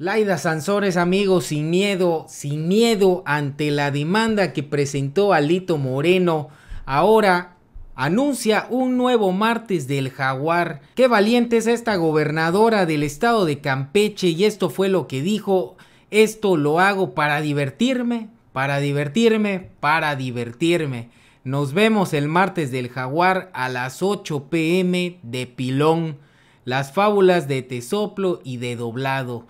Laida Sansores, amigos, sin miedo, sin miedo ante la demanda que presentó Alito Moreno, ahora anuncia un nuevo martes del jaguar. Qué valiente es esta gobernadora del estado de Campeche y esto fue lo que dijo, esto lo hago para divertirme, para divertirme, para divertirme. Nos vemos el martes del jaguar a las 8 pm de pilón. Las fábulas de Tesoplo y de Doblado.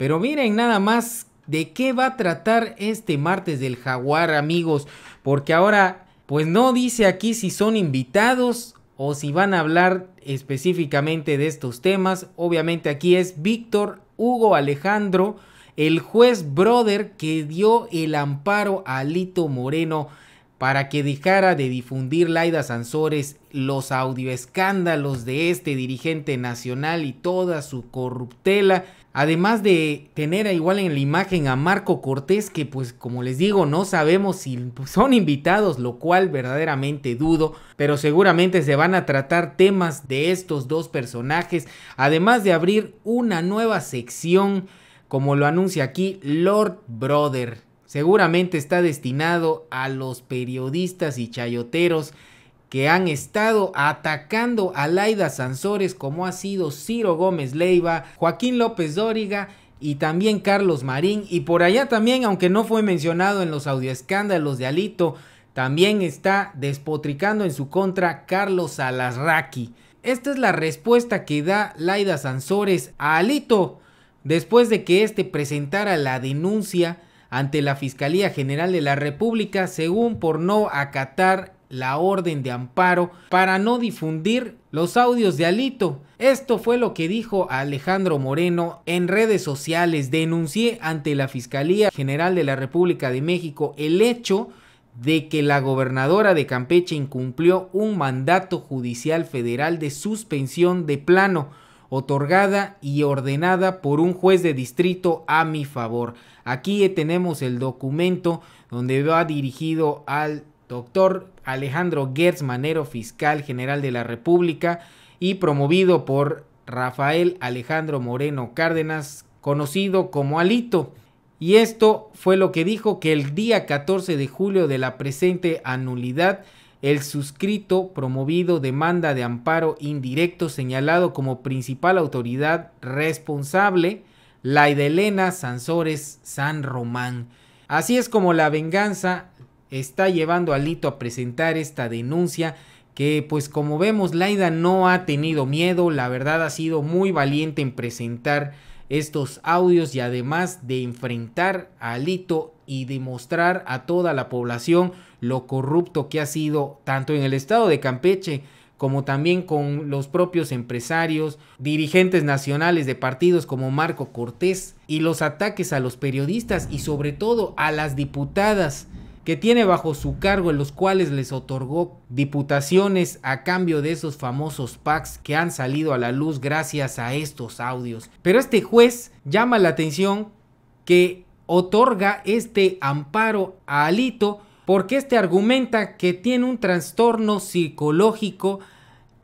Pero miren nada más de qué va a tratar este martes del jaguar amigos. Porque ahora pues no dice aquí si son invitados o si van a hablar específicamente de estos temas. Obviamente aquí es Víctor Hugo Alejandro, el juez brother que dio el amparo a Lito Moreno para que dejara de difundir Laida Sansores los audioescándalos de este dirigente nacional y toda su corruptela, además de tener igual en la imagen a Marco Cortés, que pues como les digo no sabemos si son invitados, lo cual verdaderamente dudo, pero seguramente se van a tratar temas de estos dos personajes, además de abrir una nueva sección, como lo anuncia aquí Lord Brother seguramente está destinado a los periodistas y chayoteros que han estado atacando a Laida Sansores como ha sido Ciro Gómez Leiva, Joaquín López Dóriga y también Carlos Marín y por allá también, aunque no fue mencionado en los audioescándalos de Alito, también está despotricando en su contra Carlos Alasraqui. Esta es la respuesta que da Laida Sansores a Alito después de que éste presentara la denuncia ante la Fiscalía General de la República, según por no acatar la orden de amparo para no difundir los audios de Alito. Esto fue lo que dijo Alejandro Moreno en redes sociales. Denuncié ante la Fiscalía General de la República de México el hecho de que la gobernadora de Campeche incumplió un mandato judicial federal de suspensión de plano otorgada y ordenada por un juez de distrito a mi favor. Aquí tenemos el documento donde va dirigido al doctor Alejandro Gertz Manero, fiscal general de la República, y promovido por Rafael Alejandro Moreno Cárdenas, conocido como Alito. Y esto fue lo que dijo que el día 14 de julio de la presente anulidad el suscrito promovido demanda de amparo indirecto señalado como principal autoridad responsable, la Elena Sansores San Román. Así es como la venganza está llevando a Lito a presentar esta denuncia que pues como vemos Laida no ha tenido miedo, la verdad ha sido muy valiente en presentar estos audios y además de enfrentar a Lito y demostrar a toda la población lo corrupto que ha sido tanto en el estado de Campeche como también con los propios empresarios, dirigentes nacionales de partidos como Marco Cortés, y los ataques a los periodistas y sobre todo a las diputadas que tiene bajo su cargo en los cuales les otorgó diputaciones a cambio de esos famosos packs que han salido a la luz gracias a estos audios. Pero este juez llama la atención que otorga este amparo a Alito porque este argumenta que tiene un trastorno psicológico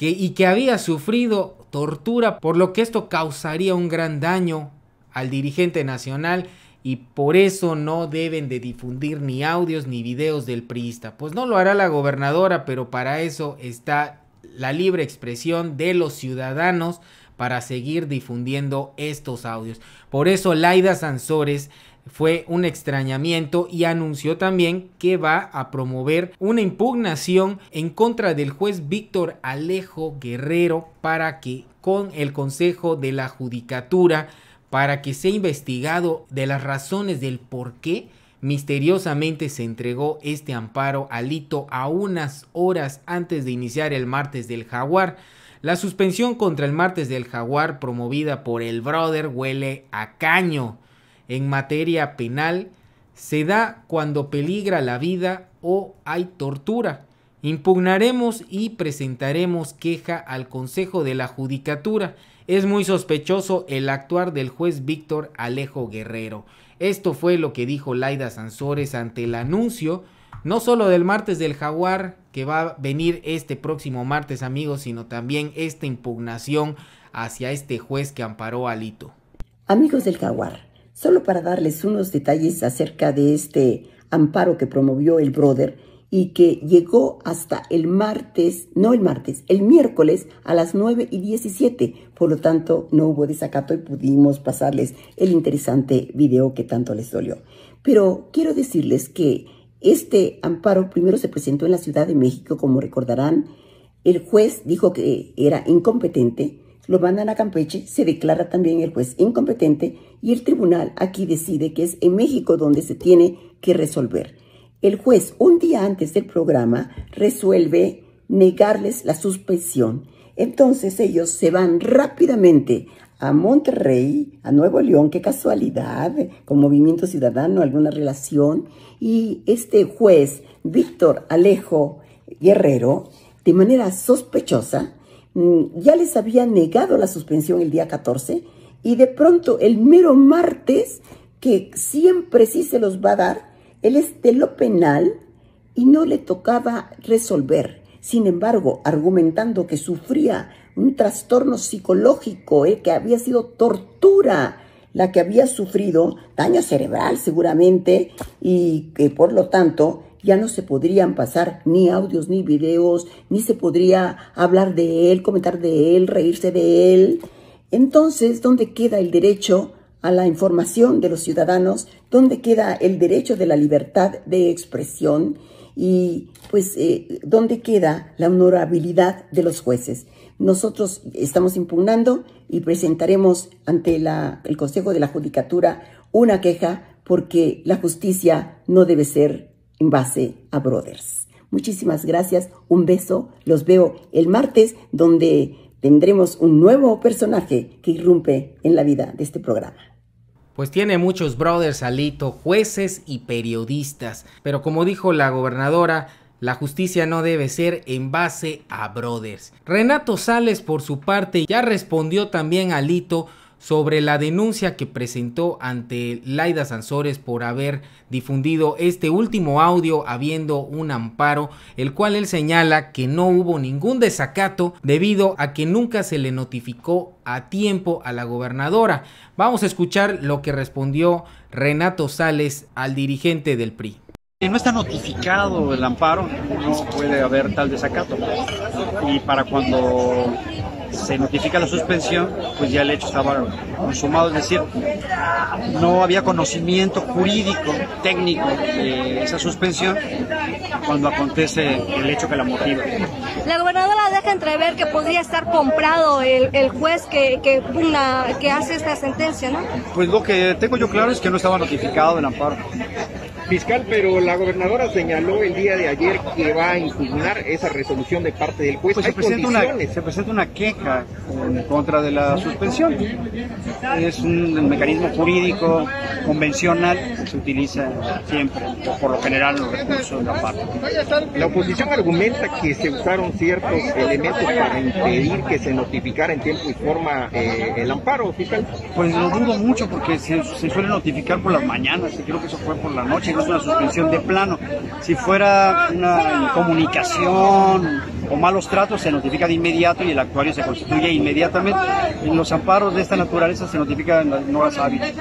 y que había sufrido tortura, por lo que esto causaría un gran daño al dirigente nacional y por eso no deben de difundir ni audios ni videos del priista. Pues no lo hará la gobernadora, pero para eso está la libre expresión de los ciudadanos para seguir difundiendo estos audios. Por eso Laida Sansores fue un extrañamiento y anunció también que va a promover una impugnación en contra del juez Víctor Alejo Guerrero para que con el Consejo de la Judicatura para que sea investigado de las razones del por qué misteriosamente se entregó este amparo a Lito a unas horas antes de iniciar el martes del jaguar. La suspensión contra el martes del jaguar promovida por el brother huele a caño en materia penal se da cuando peligra la vida o hay tortura. Impugnaremos y presentaremos queja al Consejo de la Judicatura. Es muy sospechoso el actuar del juez Víctor Alejo Guerrero. Esto fue lo que dijo Laida Sansores ante el anuncio, no solo del martes del jaguar, que va a venir este próximo martes amigos, sino también esta impugnación hacia este juez que amparó a Lito. Amigos del jaguar, Solo para darles unos detalles acerca de este amparo que promovió el brother y que llegó hasta el martes, no el martes, el miércoles a las 9 y 17. Por lo tanto, no hubo desacato y pudimos pasarles el interesante video que tanto les dolió. Pero quiero decirles que este amparo primero se presentó en la Ciudad de México, como recordarán, el juez dijo que era incompetente, lo mandan a Campeche, se declara también el juez incompetente y el tribunal aquí decide que es en México donde se tiene que resolver. El juez, un día antes del programa, resuelve negarles la suspensión. Entonces ellos se van rápidamente a Monterrey, a Nuevo León, qué casualidad, con Movimiento Ciudadano, alguna relación. Y este juez, Víctor Alejo Guerrero, de manera sospechosa, Mm, ya les había negado la suspensión el día 14 y de pronto el mero martes, que siempre sí se los va a dar, él es de lo penal y no le tocaba resolver. Sin embargo, argumentando que sufría un trastorno psicológico, ¿eh? que había sido tortura la que había sufrido, daño cerebral seguramente, y que por lo tanto ya no se podrían pasar ni audios ni videos, ni se podría hablar de él, comentar de él, reírse de él. Entonces, ¿dónde queda el derecho a la información de los ciudadanos? ¿Dónde queda el derecho de la libertad de expresión? Y pues, eh, ¿dónde queda la honorabilidad de los jueces? Nosotros estamos impugnando y presentaremos ante el Consejo de la Judicatura una queja porque la justicia no debe ser en base a Brothers. Muchísimas gracias, un beso, los veo el martes donde tendremos un nuevo personaje que irrumpe en la vida de este programa. Pues tiene muchos brothers, Alito, jueces y periodistas, pero como dijo la gobernadora, la justicia no debe ser en base a brothers. Renato Sales, por su parte, ya respondió también a Alito sobre la denuncia que presentó ante Laida Sansores por haber difundido este último audio habiendo un amparo, el cual él señala que no hubo ningún desacato debido a que nunca se le notificó a tiempo a la gobernadora. Vamos a escuchar lo que respondió Renato Sales al dirigente del PRI. no está notificado el amparo, no puede haber tal desacato. Y para cuando se notifica la suspensión, pues ya el hecho estaba consumado. Es decir, no había conocimiento jurídico, técnico de esa suspensión cuando acontece el hecho que la motiva. La gobernadora deja entrever que podría estar comprado el, el juez que, que, hace esta sentencia, ¿no? Pues lo que tengo yo claro es que no estaba notificado el amparo. Fiscal, pero la gobernadora señaló el día de ayer que va a impugnar esa resolución de parte del juez. Pues se, presenta una, se, presenta una, queja en contra de la suspensión. Es un mecanismo jurídico convencional que se utiliza siempre, por lo general, los recursos de la parte. La oposición argumenta que se usaron ciertos elementos para impedir que se notificara en tiempo y forma eh, el amparo, fiscal. Pues lo dudo mucho porque se, se suele notificar por las mañanas y creo que eso fue por la noche es una suspensión de plano. Si fuera una comunicación o malos tratos, se notifica de inmediato y el actuario se constituye inmediatamente. En los amparos de esta naturaleza se notifican, en nuevas hábiles.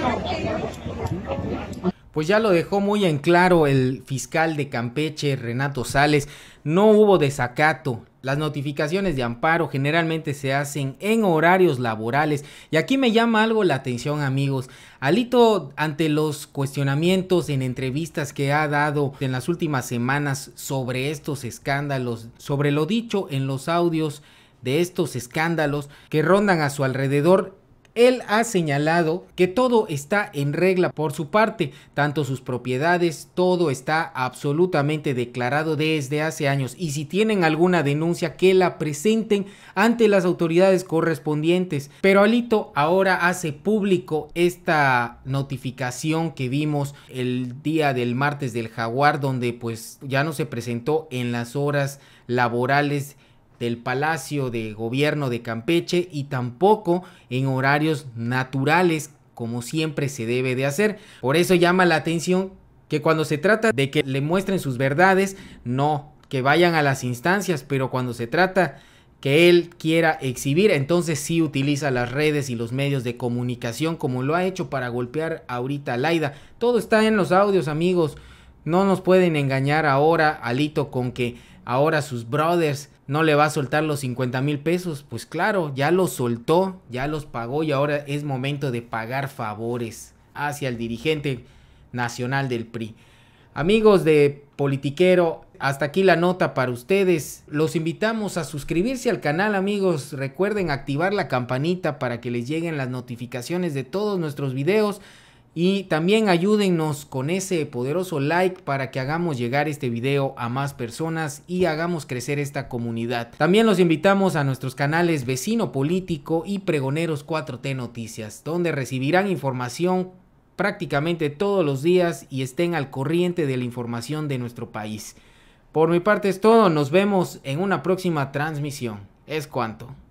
Pues ya lo dejó muy en claro el fiscal de Campeche, Renato Sales no hubo desacato. Las notificaciones de amparo generalmente se hacen en horarios laborales. Y aquí me llama algo la atención amigos. Alito, ante los cuestionamientos en entrevistas que ha dado en las últimas semanas sobre estos escándalos, sobre lo dicho en los audios de estos escándalos que rondan a su alrededor, él ha señalado que todo está en regla por su parte, tanto sus propiedades, todo está absolutamente declarado desde hace años y si tienen alguna denuncia que la presenten ante las autoridades correspondientes. Pero Alito ahora hace público esta notificación que vimos el día del martes del jaguar donde pues ya no se presentó en las horas laborales del Palacio de Gobierno de Campeche y tampoco en horarios naturales como siempre se debe de hacer. Por eso llama la atención que cuando se trata de que le muestren sus verdades, no, que vayan a las instancias, pero cuando se trata que él quiera exhibir, entonces sí utiliza las redes y los medios de comunicación como lo ha hecho para golpear ahorita a Laida. Todo está en los audios, amigos. No nos pueden engañar ahora, Alito, con que ahora sus brothers no le va a soltar los 50 mil pesos. Pues claro, ya los soltó, ya los pagó y ahora es momento de pagar favores hacia el dirigente nacional del PRI. Amigos de Politiquero, hasta aquí la nota para ustedes. Los invitamos a suscribirse al canal, amigos. Recuerden activar la campanita para que les lleguen las notificaciones de todos nuestros videos. Y también ayúdennos con ese poderoso like para que hagamos llegar este video a más personas y hagamos crecer esta comunidad. También los invitamos a nuestros canales Vecino Político y Pregoneros 4T Noticias, donde recibirán información prácticamente todos los días y estén al corriente de la información de nuestro país. Por mi parte es todo, nos vemos en una próxima transmisión. Es cuanto.